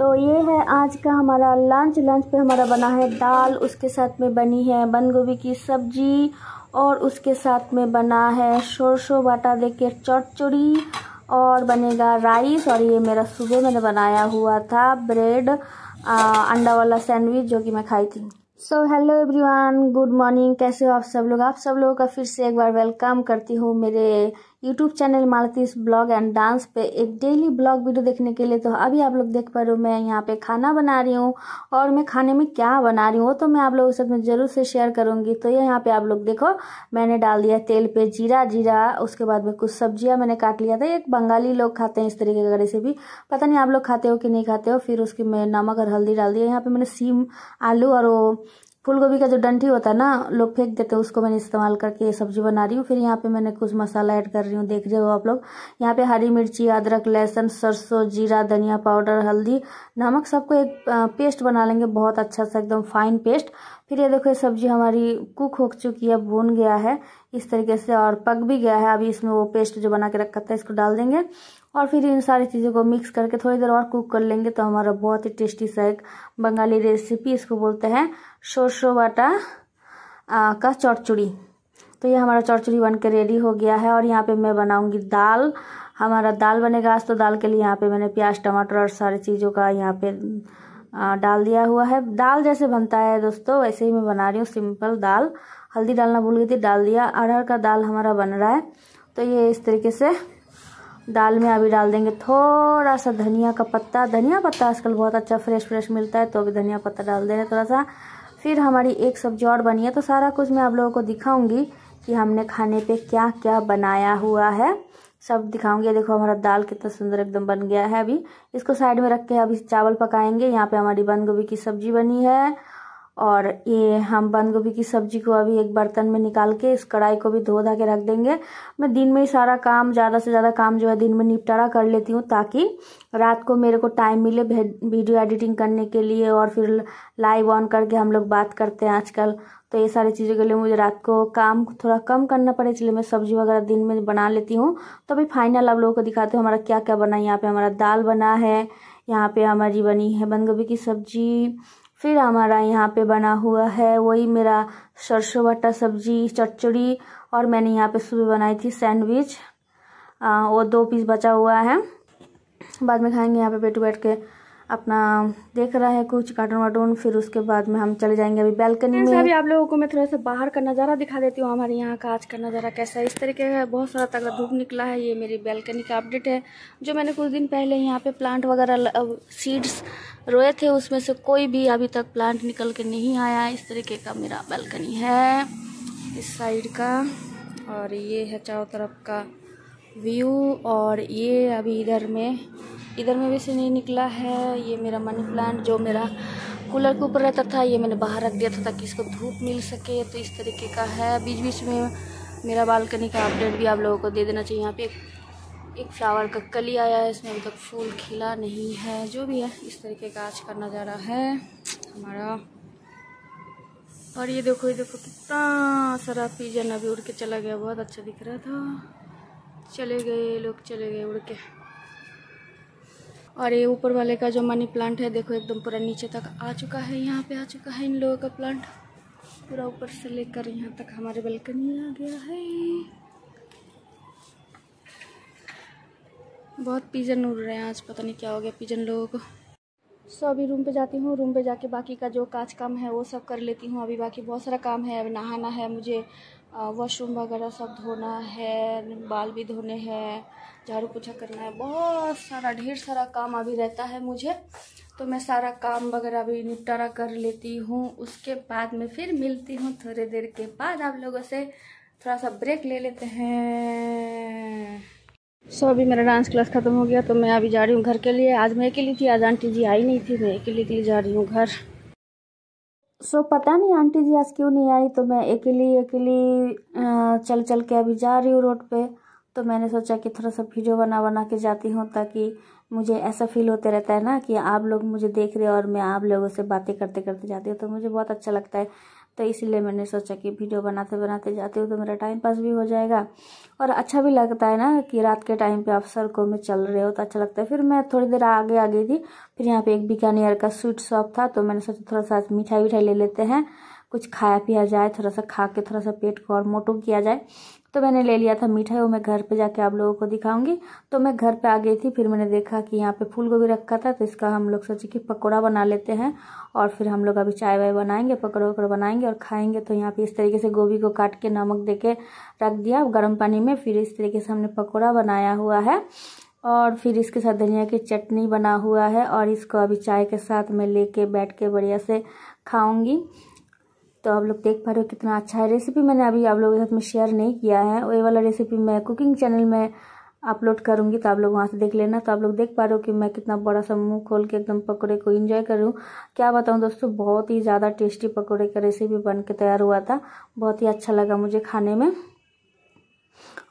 तो ये है आज का हमारा लंच लंच पे हमारा बना है दाल उसके साथ में बनी है बंद गोभी की सब्जी और उसके साथ में बना है शोरशो बाटा देके चटचुड़ी और बनेगा राइस और ये मेरा सुबह मैंने बनाया हुआ था ब्रेड अंडा वाला सैंडविच जो कि मैं खाई थी so hello everyone good morning कैसे हो आप सब लोग आप सब लोगों का फिर से एक बार वेलकम करती हूँ मेरे YouTube channel Malti blog and dance पे एक डेली ब्लॉग वीडियो देखने के लिए तो अभी आप लोग देख पा रहे हो मैं यहाँ पे खाना बना रही हूँ और मैं खाने में क्या बना रही हूँ वो तो मैं आप लोगों के साथ में ज़रूर से शेयर करूँगी तो ये यहाँ पे आप लोग देखो मैंने डाल दिया तेल पे जीरा जीरा उसके बाद में कुछ सब्जियाँ मैंने काट लिया था एक बंगाली लोग खाते हैं इस तरीके का रेसिपी भी पता नहीं आप लोग खाते हो कि नहीं खाते हो फिर उसकी मैं नमक और हल्दी डाल दिया यहाँ पर मैंने सीम आलू और फूल गोभी का जो डंठी होता है ना लोग फेंक देते हैं उसको मैंने इस्तेमाल करके ये सब्जी बना रही हूँ फिर यहाँ पे मैंने कुछ मसाला ऐड कर रही हूँ देख रहे हो आप लोग यहाँ पे हरी मिर्ची अदरक लहसुन सरसों जीरा धनिया पाउडर हल्दी नमक सबको एक पेस्ट बना लेंगे बहुत अच्छा सा एकदम फाइन पेस्ट फिर ये देखो ये सब्जी हमारी कुक हो चुकी है भून गया है इस तरीके से और पक भी गया है अभी इसमें वो पेस्ट जो बना के रखा था इसको डाल देंगे और फिर इन सारी चीज़ों को मिक्स करके थोड़ी देर और कुक कर लेंगे तो हमारा बहुत ही टेस्टी सा एक बंगाली रेसिपी इसको बोलते हैं सोसो बाटा का चौड़चुड़ी तो ये हमारा चौड़चुड़ी बन के रेडी हो गया है और यहाँ पे मैं बनाऊँगी दाल हमारा दाल बनेगा आज तो दाल के लिए यहाँ पे मैंने प्याज टमाटर और सारी चीज़ों का यहाँ पे डाल दिया हुआ है दाल जैसे बनता है दोस्तों वैसे ही मैं बना रही हूँ सिंपल दाल हल्दी डालना भूल गई थी डाल दिया अरहर का दाल हमारा बन रहा है तो ये इस तरीके से दाल में अभी डाल देंगे थोड़ा सा धनिया का पत्ता धनिया पत्ता आजकल बहुत अच्छा फ्रेश फ्रेश मिलता है तो अभी धनिया पत्ता डाल दे रहे थोड़ा सा फिर हमारी एक सब्जी और बनी है तो सारा कुछ मैं आप लोगों को दिखाऊंगी कि हमने खाने पे क्या क्या बनाया हुआ है सब दिखाऊंगी देखो हमारा दाल कितना सुंदर एकदम बन गया है अभी इसको साइड में रख के अभी चावल पकाएंगे यहाँ पे हमारी बंद गोभी की सब्जी बनी है और ये हम बंद गोभी की सब्जी को अभी एक बर्तन में निकाल के इस कढ़ाई को भी धो धा के रख देंगे मैं दिन में ही सारा काम ज़्यादा से ज़्यादा काम जो है दिन में निपटारा कर लेती हूँ ताकि रात को मेरे को टाइम मिले वीडियो एडिटिंग करने के लिए और फिर लाइव ऑन करके हम लोग बात करते हैं आजकल तो ये सारी चीज़ों के लिए मुझे रात को काम थोड़ा कम करना पड़े इसलिए मैं सब्जी वगैरह दिन में बना लेती हूँ तो अभी फाइनल आप लोगों को दिखाते हूँ हमारा क्या क्या बना है यहाँ पे हमारा दाल बना है यहाँ पे हमारी बनी है बंद गोभी की सब्जी फिर हमारा यहाँ पे बना हुआ है वही मेरा सरसों वाटा सब्जी चटचड़ी और मैंने यहाँ पे सुबह बनाई थी सैंडविच वो दो पीस बचा हुआ है बाद में खाएंगे यहाँ पे बैठ बैठ के अपना देख रहा है कुछ कार्टून वार्टून फिर उसके बाद में हम चले जाएंगे अभी बैल्कनी में अभी आप लोगों को मैं थोड़ा सा बाहर का नज़ारा दिखा देती हूँ हमारे यहाँ का आज का नज़ारा कैसा है इस तरीके का बहुत सारा तगड़ा धूप निकला है ये मेरी बैल्कनी का अपडेट है जो मैंने कुछ दिन पहले यहाँ पे प्लांट वगैरह सीड्स रोए थे उसमें से कोई भी अभी तक प्लांट निकल के नहीं आया इस तरीके का मेरा बैल्कनी है इस साइड का और ये है चारों तरफ का व्यू और ये अभी इधर में इधर में वैसे नहीं निकला है ये मेरा मनी प्लांट जो मेरा कूलर के ऊपर रहता था ये मैंने बाहर रख दिया था ताकि इसको धूप मिल सके तो इस तरीके का है बीच बीच में मेरा बालकनी का अपडेट भी आप लोगों को दे देना चाहिए यहाँ पे एक, एक फ्लावर का कली आया है इसमें अभी तक फूल खिला नहीं है जो भी है इस तरीके का आज का नज़ारा है हमारा और ये देखो ये देखो कितना सारा पीजन अभी उड़ के चला गया बहुत अच्छा दिख रहा था चले गए लोग चले गए उड़ के और ये ऊपर वाले का जो मनी प्लांट है देखो एकदम पूरा नीचे तक आ चुका है यहाँ पे आ चुका है इन लोगों का प्लांट पूरा ऊपर से लेकर यहाँ तक हमारे बालकनी आ गया है बहुत पिजन उड़ रहे हैं आज पता नहीं क्या हो गया पिजन लोगों को सो so, अभी रूम पे जाती हूँ रूम पे जाके बाकी का जो काज काम है वो सब कर लेती हूँ अभी बाकी बहुत सारा काम है अभी नहाना है मुझे वॉशरूम वगैरह सब धोना है बाल भी धोने हैं झाड़ू पोछा करना है बहुत सारा ढेर सारा काम अभी रहता है मुझे तो मैं सारा काम वगैरह भी निपटारा कर लेती हूँ उसके बाद में फिर मिलती हूँ थोड़े देर के बाद आप लोगों से थोड़ा सा ब्रेक ले लेते हैं सो so, अभी मेरा डांस क्लास ख़त्म हो गया तो मैं अभी जा रही हूँ घर के लिए आज मैं अकेली थी आज आंटी जी आई नहीं थी मैं अकेली के लिए जा रही हूँ घर सो पता नहीं आंटी जी आज क्यों नहीं आई तो मैं अकेली अकेली चल चल के अभी जा रही हूँ रोड पे तो मैंने सोचा कि थोड़ा सा वीडियो बना बना के जाती हूँ ताकि मुझे ऐसा फील होते रहता है ना कि आप लोग मुझे देख रहे हो और मैं आप लोगों से बातें करते करते जाती हूँ तो मुझे बहुत अच्छा लगता है तो इसलिए मैंने सोचा कि वीडियो बनाते बनाते जाते हो तो मेरा टाइम पास भी हो जाएगा और अच्छा भी लगता है ना कि रात के टाइम पे आप सड़कों में चल रहे हो तो अच्छा लगता है फिर मैं थोड़ी देर आगे आ गई थी फिर यहाँ पे एक बीकानेर का स्वीट शॉप था तो मैंने सोचा थोड़ा सा मिठाई विठाई ले लेते हैं कुछ खाया पिया जाए थोड़ा सा खा के थोड़ा सा पेट को और मोटो किया जाए तो मैंने ले लिया था मीठा वो मैं घर पे जाके आप लोगों को दिखाऊंगी तो मैं घर पे आ गई थी फिर मैंने देखा कि यहाँ पे फूल गोभी रखा था तो इसका हम लोग सोचे कि पकौड़ा बना लेते हैं और फिर हम लोग अभी चाय वाय बनाएंगे पकौड़ा वकौड़ा बनाएंगे और खाएंगे तो यहाँ पे इस तरीके से गोभी को काट के नमक दे के रख दिया गर्म पानी में फिर इस तरीके से हमने पकौड़ा बनाया हुआ है और फिर इसके साथ धनिया की चटनी बना हुआ है और इसको अभी चाय के साथ मैं ले बैठ के बढ़िया से खाऊंगी तो आप लोग देख पा रहे हो कितना अच्छा है रेसिपी मैंने अभी आप लोगों के साथ में शेयर नहीं किया है वही वाला रेसिपी मैं कुकिंग चैनल में अपलोड करूँगी तो आप लोग वहाँ से देख लेना तो आप लोग देख पा रहे हो कि मैं कितना बड़ा सा मुंह खोल के एकदम पकौड़े को एंजॉय करूँ क्या बताऊँ दोस्तों बहुत ही ज़्यादा टेस्टी पकौड़े का रेसिपी बन के तैयार हुआ था बहुत ही अच्छा लगा मुझे खाने में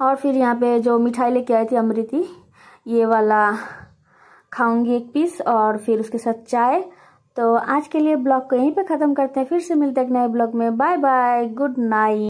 और फिर यहाँ पे जो मिठाई लेके आई थी अमृति ये वाला खाऊंगी एक पीस और फिर उसके साथ चाय तो आज के लिए ब्लॉग को यहीं पे ख़त्म करते हैं फिर से मिलते हैं एक नए ब्लॉग में बाय बाय गुड नाइट